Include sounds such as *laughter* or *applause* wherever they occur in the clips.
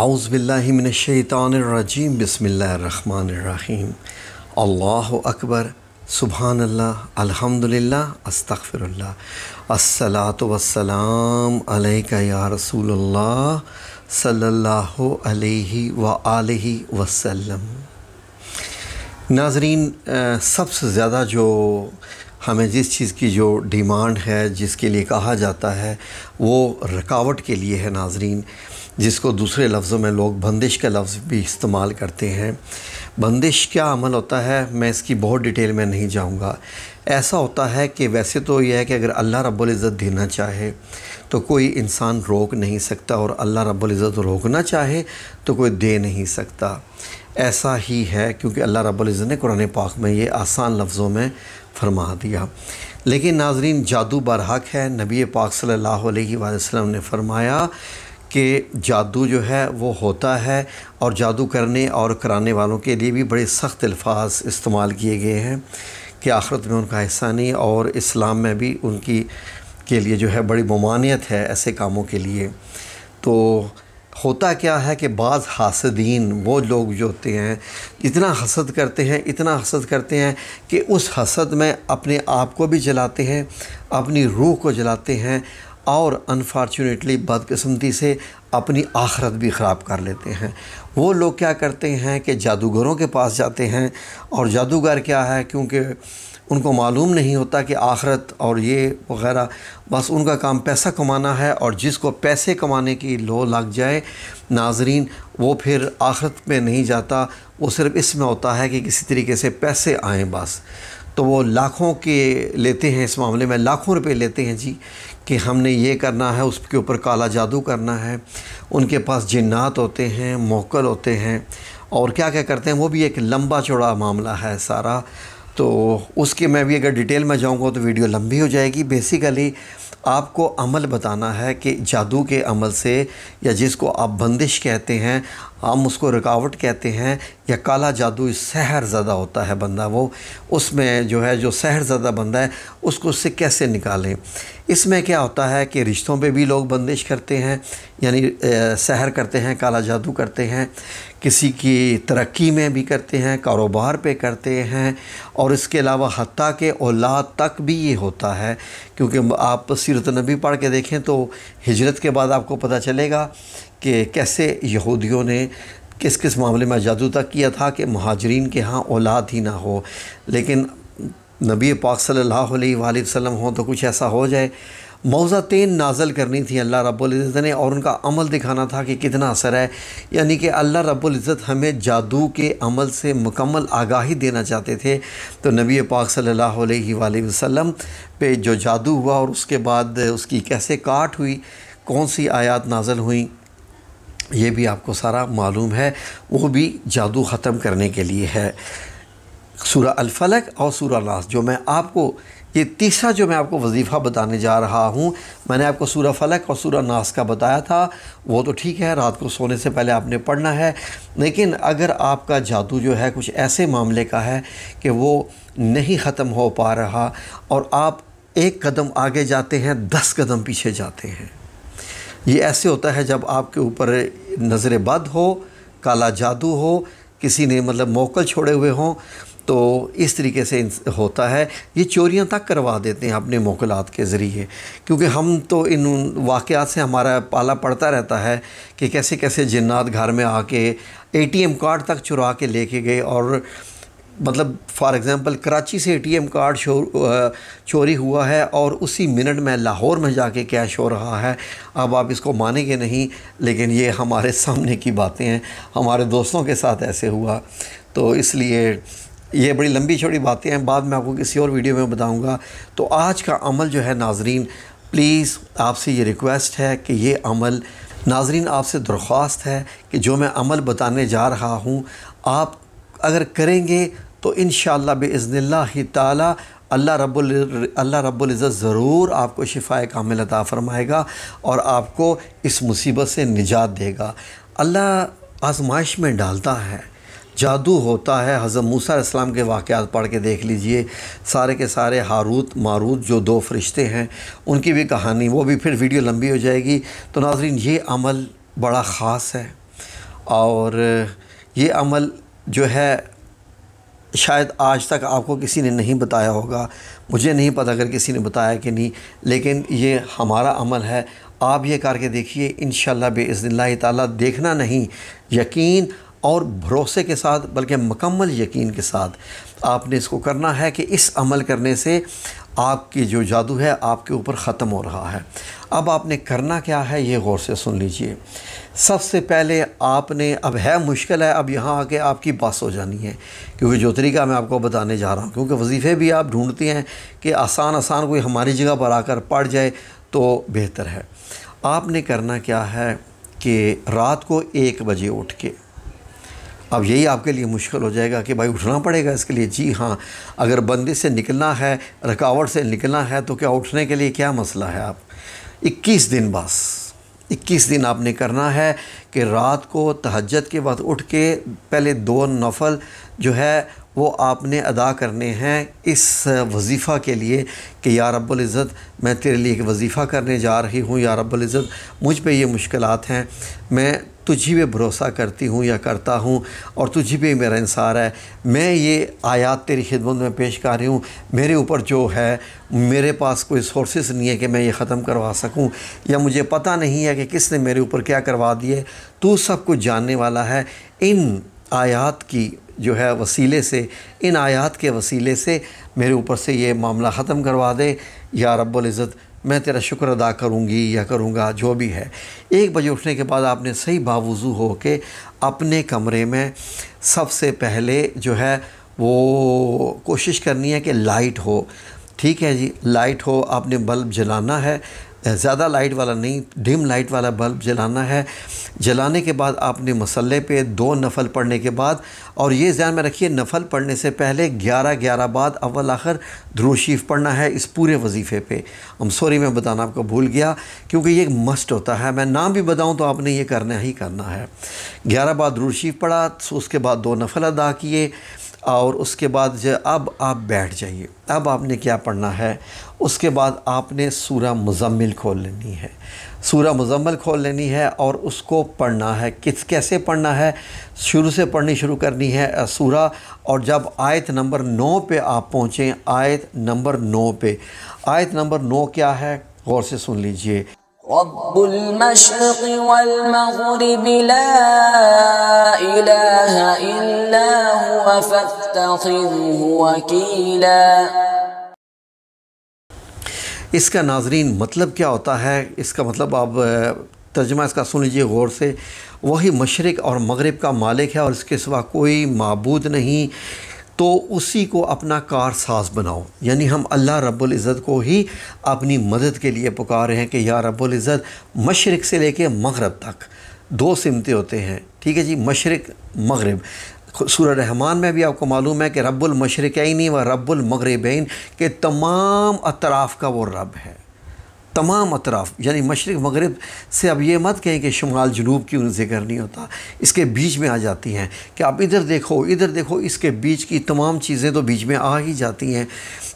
आउज़बिल्लिमिनशैतानरजीम बसमीम अल्लाह अकबर सुबहान अल्लाह अल्हम्दुलिल्लाह अस्तग़फिरुल्लाह अस्सलातु वस्सलाम अलैका या रसूलुल्लाह सल्लल्लाहु अलैहि व आलिहि वसल्लम नाजरीन सबसे ज़्यादा जो हमें जिस चीज़ की जो डिमांड है जिसके लिए कहा जाता है वो रुकावट के लिए है नाजरीन जिसको दूसरे लफ्ज़ों में लोग बंदिश का लफ्ज़ भी इस्तेमाल करते हैं बंदिश क्या अमल होता है मैं इसकी बहुत डिटेल में नहीं जाऊँगा ऐसा होता है कि वैसे तो यह है कि अगर अल्लाह रब्ज़त देना चाहे तो कोई इंसान रोक नहीं सकता और अल्लाह रब्ज़त रोकना चाहे तो कोई दे नहीं सकता ऐसा ही है क्योंकि अल्लाह रब्ज़त ने कुरान पाक में ये आसान लफ्ज़ों में फरमा दिया लेकिन नाजरीन जादू बरहक है नबी पाक सल्लल्लाहु अलैहि वसल्लम ने फरमाया कि जादू जो है वो होता है और जादू करने और कराने वालों के लिए भी बड़े सख्त अल्फाज इस्तेमाल किए गए हैं कि आखरत में उनका हिस्सा नहीं और इस्लाम में भी उनकी के लिए जो है बड़ी ममानियत है ऐसे कामों के लिए तो होता क्या है कि बाज़ हासदीन वो लोग जो होते हैं इतना हसद करते हैं इतना हसद करते हैं कि उस हसद में अपने आप को भी जलाते हैं अपनी रूह को जलाते हैं और अनफॉर्चुनेटली बदकस्मती से अपनी आखरत भी ख़राब कर लेते हैं वो लोग क्या करते हैं कि जादूगरों के पास जाते हैं और जादूगर क्या है क्योंकि उनको मालूम नहीं होता कि आखरत और ये वगैरह बस उनका काम पैसा कमाना है और जिसको पैसे कमाने की लो लग जाए नाजरीन वो फिर आखरत में नहीं जाता वो सिर्फ़ इसमें होता है कि किसी तरीके से पैसे आएँ बस तो वो लाखों के लेते हैं इस मामले में लाखों रुपए लेते हैं जी कि हमने ये करना है उसके ऊपर काला जादू करना है उनके पास जिन्नात होते हैं मोकल होते हैं और क्या क्या करते हैं वो भी एक लंबा चौड़ा मामला है सारा तो उसके मैं भी अगर डिटेल में जाऊँगा तो वीडियो लंबी हो जाएगी बेसिकली आपको अमल बताना है कि जादू के अमल से या जिसको आप बंदिश कहते हैं हम उसको रुकावट कहते हैं या काला जादू सहर ज़्यादा होता है बंदा वो उसमें जो है जो सहर ज़्यादा बंदा है उसको उससे कैसे निकालें इसमें क्या होता है कि रिश्तों पे भी लोग बंदिश करते हैं यानी सहर करते हैं काला जादू करते हैं किसी की तरक्की में भी करते हैं कारोबार पे करते हैं और इसके अलावा हती के औलाद तक भी ये होता है क्योंकि आप सीरत नबी पढ़ के देखें तो हिजरत के बाद आपको पता चलेगा कि कैसे यहूदियों ने किस किस मामले में जादू तक किया था कि महाजरीन के यहाँ औलाद ही ना हो लेकिन नबी पाक सल्लल्लाहु अलैहि वसल्लम हो तो कुछ ऐसा हो जाए मौज़ातें नाजल करनी थी अल्लाह रब्ज़त ने और उनका अमल दिखाना था कि कितना असर है यानी कि अल्लाह रब्ज़त हमें जादू के अमल से मुकम्मल आगाही देना चाहते थे तो नबी पाक सल्लल्लाहु अलैहि वसल्लम पे जो जादू हुआ और उसके बाद उसकी कैसे काट हुई कौन सी आयात नाजल हुई ये भी आपको सारा मालूम है वो भी जादू ख़त्म करने के लिए है सूरा अलफलक और सूरा नास जो मैं आपको ये तीसरा जो मैं आपको वजीफ़ा बताने जा रहा हूँ मैंने आपको सूर्य फलक और सूर्य नास का बताया था वो तो ठीक है रात को सोने से पहले आपने पढ़ना है लेकिन अगर आपका जादू जो है कुछ ऐसे मामले का है कि वो नहीं ख़त्म हो पा रहा और आप एक कदम आगे जाते हैं दस कदम पीछे जाते हैं ये ऐसे होता है जब आपके ऊपर नज़र बद हो काला जादू हो किसी ने मतलब मोकल छोड़े हुए हों तो इस तरीके से होता है ये चोरियां तक करवा देते हैं अपने मोकलात के ज़रिए क्योंकि हम तो इन वाक़ात से हमारा पाला पड़ता रहता है कि कैसे कैसे जन्ात घर में आके एटीएम कार्ड तक चुरा के लेके गए और मतलब फॉर एग्ज़ाम्पल कराची से एम कार्ड चोरी हुआ है और उसी मिनट में लाहौर में जाके कैश हो रहा है अब आप इसको मानेंगे नहीं लेकिन ये हमारे *laughs* सामने की बातें हैं हमारे दोस्तों के साथ ऐसे हुआ तो इसलिए ये बड़ी लंबी छोटी बातें हैं बाद में आपको किसी और वीडियो में बताऊँगा तो आज का अमल जो है नाजरीन प्लीज़ आपसे ये रिक्वेस्ट है कि ये अमल नाजरीन आपसे दरख्वास्त है कि जो मैं अमल बताने जा रहा हूँ आप अगर करेंगे तो इन शज़न ताली अल्लाह रब्बुल अल्लाह रब्बुल इज़्ज़त ज़रूर आपको शिफाए कामिल अता फ़रमाएगा और आपको इस मुसीबत से निजात देगा अल्लाह आजमाइश में डालता है जादू होता है हज़रत मूसा इस्लाम के वाक़ पढ़ के देख लीजिए सारे के सारे हारूत मारूत जो दो फरिश्ते हैं उनकी भी कहानी वो भी फिर वीडियो लंबी हो जाएगी तो नाजरीन ये अमल बड़ा ख़ास है और ये अमल जो है शायद आज तक आपको किसी ने नहीं बताया होगा मुझे नहीं पता अगर किसी ने बताया कि नहीं लेकिन ये हमारा अमल है आप ये करके देखिए इन बेज़न ताली देखना नहीं यकीन और भरोसे के साथ बल्कि मकम्मल यकीन के साथ आपने इसको करना है कि इस अमल करने से आपकी जो जादू है आपके ऊपर ख़त्म हो रहा है अब आपने करना क्या है ये गौर से सुन लीजिए सबसे पहले आपने अब है मुश्किल है अब यहाँ आके आपकी बस हो जानी है क्योंकि जो तरीका मैं आपको बताने जा रहा हूँ क्योंकि वजीफ़े भी आप ढूंढते हैं कि आसान आसान कोई हमारी जगह पर आकर पड़ जाए तो बेहतर है आपने करना क्या है कि रात को एक बजे उठ के अब यही आपके लिए मुश्किल हो जाएगा कि भाई उठना पड़ेगा इसके लिए जी हाँ अगर बंदी से निकलना है रुकावट से निकलना है तो क्या उठने के लिए क्या मसला है आप 21 दिन बस 21 दिन आपने करना है कि रात को तहजद के बाद उठ के पहले दो नफल जो है वो आपने अदा करने हैं इस वजीफ़ा के लिए कि या रब्ज़त मैं तेरे लिए एक वजीफ़ा करने जा रही हूँ या रब्ज़त मुझ पे ये मुश्किलात हैं मैं तुझी पे भरोसा करती हूँ या करता हूँ और तुझी पे मेरा इंसार है मैं ये आयात तेरी खिदमत में पेश कर रही हूँ मेरे ऊपर जो है मेरे पास कोई सोर्सेस नहीं है कि मैं ये ख़त्म करवा सकूँ या मुझे पता नहीं है कि किसने मेरे ऊपर क्या करवा दिए तू सब कुछ जानने वाला है इन आयात की जो है वसीले से इन आयात के वसीले से मेरे ऊपर से ये मामला ख़त्म करवा दे या रब्बुल इज़्ज़त मैं तेरा शुक्र अदा करूँगी या करूँगा जो भी है एक बजे उठने के बाद आपने सही बावजू हो के अपने कमरे में सबसे पहले जो है वो कोशिश करनी है कि लाइट हो ठीक है जी लाइट हो आपने बल्ब जलाना है ज़्यादा लाइट वाला नहीं डिम लाइट वाला बल्ब जलाना है जलाने के बाद आपने मसल्ले पे दो नफल पढ़ने के बाद और ये ध्यान में रखिए नफल पढ़ने से पहले ग्यारह ग्यारह बाद अव्वल आखिर द्रोशीफ पढ़ना है इस पूरे वजीफ़े पे हम सॉरी मैं बताना आपको भूल गया क्योंकि ये मस्ट होता है मैं नाम भी बताऊँ तो आपने ये करना ही करना है ग्यारह बाद द्रोशीफ पढ़ा तो उसके बाद दो नफल अदा किए और उसके बाद जो अब आप बैठ जाइए अब आपने क्या पढ़ना है उसके बाद आपने सूर मुजम्मिल खोल लेनी है सूर मुजम्मल खोल लेनी है और उसको पढ़ना है किस कैसे पढ़ना है शुरू से पढ़नी शुरू करनी है सूर और जब आयत नंबर नौ पे आप पहुँचें आयत नंबर नौ पे आयत नंबर नौ क्या है गौर से सुन लीजिए رب المشرق والمغرب لا إله إلا هو فاتخذه وكيلا इसका नाजरीन मतलब क्या होता है इसका मतलब आप तर्जमा इसका सुन लीजिए गौर से वही मशरक़ और मगरब का मालिक है और इसके सिवा कोई मबूद नहीं तो उसी को अपना कार बनाओ यानी हम अल्लाह रब्बुल इज़्ज़त को ही अपनी मदद के लिए पुकार रहे हैं कि या रब्बुल इज़्ज़त मशरक़ से लेके मगरब तक दो सिमतें होते हैं ठीक है जी मशरक़ मगरब सूर रहमान में भी आपको मालूम है कि रब्बुल मशरक़ैन व रब्बुल मगरबैन के तमाम अतराफ़ का वो रब है तमाम अतराफ यानी मशरक मगरब से अब ये मत कहें कि शुमाल जनूब क्यों जिक्र नहीं होता इसके बीच में आ जाती हैं कि आप इधर देखो इधर देखो इसके बीच की तमाम चीज़ें तो बीच में आ ही जाती हैं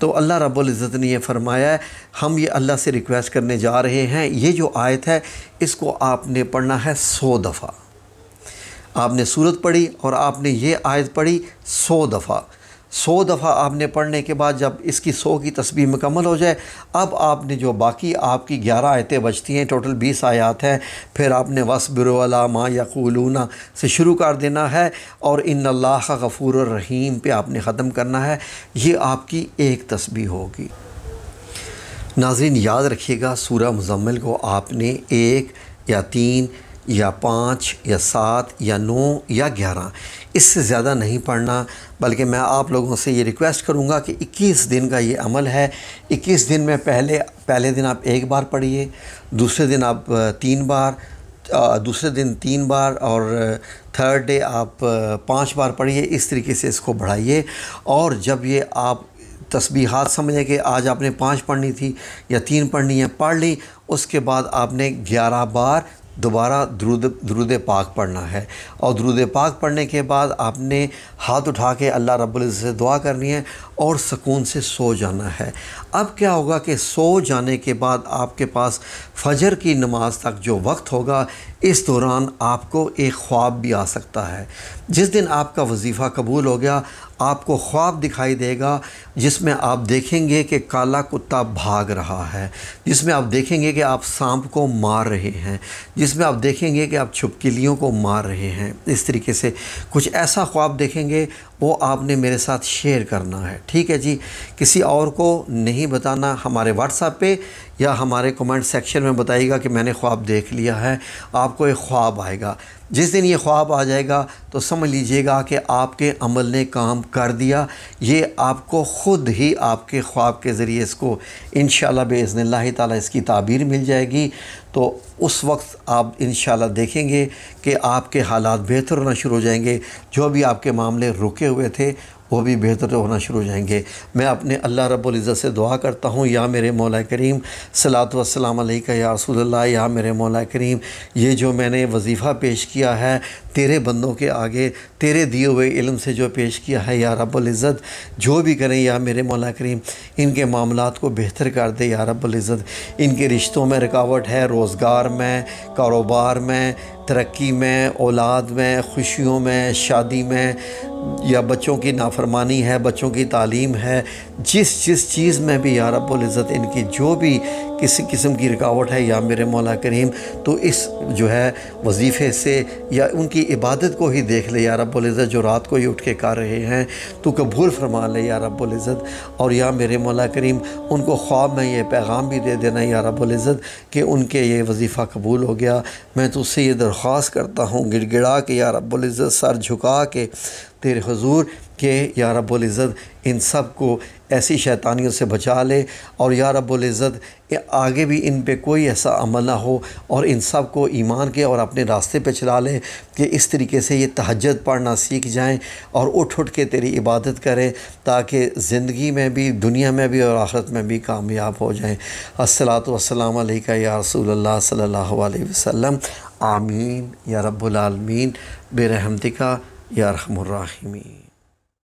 तो अल्लाह रब्ज़त ने यह फ़रमाया हम ये अल्लाह से रिक्वेस्ट करने जा रहे हैं ये जो आयत है इसको आपने पढ़ना है सौ दफ़ा आपने सूरत पढ़ी और आपने ये आयत पढ़ी सौ दफ़ा सौ दफ़ा आपने पढ़ने के बाद जब इसकी सौ की तस्वीर मुकम्मल हो जाए अब आपने जो बाकी आपकी ग्यारह आयतें बचती हैं टोटल बीस आयात हैं फिर आपने वसबिरवला माँ यकूलूना से शुरू कर देना है और इन अल्लाह का गफूर रहीम पे आपने ख़त्म करना है ये आपकी एक तस्वीर होगी नाजिन याद रखिएगा सूर्य मुजम्मल को आपने एक या तीन या पाँच या सात या नौ या ग्यारह इससे ज़्यादा नहीं पढ़ना बल्कि मैं आप लोगों से ये रिक्वेस्ट करूँगा कि 21 दिन का ये अमल है 21 दिन में पहले पहले दिन आप एक बार पढ़िए दूसरे दिन आप तीन बार दूसरे दिन तीन बार और थर्ड डे आप पांच बार पढ़िए इस तरीके से इसको बढ़ाइए और जब ये आप हाथ समझें कि आज आपने पाँच पढ़नी थी या तीन पढ़नी है पढ़ ली उसके बाद आपने ग्यारह बार दोबारा द्रुद द्रुद पाक पढ़ना है और दरूद पाक पढ़ने के बाद आपने हाथ उठा के अल्लाह रब्ज़त से दुआ करनी है और सुकून से सो जाना है अब क्या होगा कि सो जाने के बाद आपके पास फजर की नमाज तक जो वक्त होगा इस दौरान आपको एक ख्वाब भी आ सकता है जिस दिन आपका वजीफ़ा कबूल हो गया आपको ख्वाब दिखाई देगा जिसमें आप देखेंगे कि काला कुत्ता भाग रहा है जिसमें आप देखेंगे कि आप सांप को मार रहे हैं जिस जिसमें आप देखेंगे कि आप छुपकलियों को मार रहे हैं इस तरीके से कुछ ऐसा ख्वाब देखेंगे वो आपने मेरे साथ शेयर करना है ठीक है जी किसी और को नहीं बताना हमारे व्हाट्सएप पे या हमारे कमेंट सेक्शन में बताइएगा कि मैंने ख्वाब देख लिया है आपको एक ख्वाब आएगा जिस दिन ये ख्वाब आ जाएगा तो समझ लीजिएगा कि आपके अमल ने काम कर दिया ये आपको ख़ुद ही आपके ख्वाब के ज़रिए इसको इन शाला बेज़न ताली इसकी ताबीर मिल जाएगी तो उस वक्त आप इन देखेंगे कि आपके हालात बेहतर होना शुरू हो जाएंगे जो भी आपके मामले रुके हुए थे वो भी बेहतर होना शुरू हो जाएंगे मैं अपने अल्लाह रब्बुल से दुआ करता हूँ या मेरे मौला करीम सलात वसलाम का या रसूलुल्लाह या मेरे मौला करीम ये जो मैंने वजीफ़ा पेश किया है तेरे बंदों के आगे तेरे दिए हुए इल्म से जो पेश किया है या रब्बुल जो भी करें या मेरे मौला करीम इनके मामला को बेहतर कर दे या रबुल्ज़त इनके रिश्तों में रुकावट है रोज़गार में कारोबार में तरक्की में औलाद में खुशियों में शादी में या बच्चों की नाफरमानी है बच्चों की तालीम है जिस जिस चीज़ में भी या रब्ज़त इनकी जो भी किसी किस्म की रुकावट है या मेरे मौला करीम तो इस जो है वजीफ़े से या उनकी इबादत को ही देख ले या रब्ज़त जो रात को ही उठ के कर रहे हैं तो कबूल फरमा ले या रब्ज़त और या मेरे मौला करीम उनको ख्वाब में ये पैगाम भी दे देना या रब्ज़त कि उनके ये वजीफ़ा कबूल हो गया मैं उससे ये दर दरख्वास करता हूँ गिड़गिड़ा के या रब्ज़त सर झुका के तेरे हजूर के या रब्ज़त इन सब को ऐसी शैतानियों से बचा ले और या इज़्ज़त आगे भी इन पर कोई ऐसा अमल ना हो और इन सब को ईमान के और अपने रास्ते पे चला लें कि इस तरीके से ये तहजद पढ़ना सीख जाएं और उठ उठ के तेरी इबादत करें ताकि ज़िंदगी में भी दुनिया में भी और आखरत में भी कामयाब हो जाएँ असलात वसलाम या रसूल सल्ला वसम आमीन या रब्लमीन बेरहमतिका या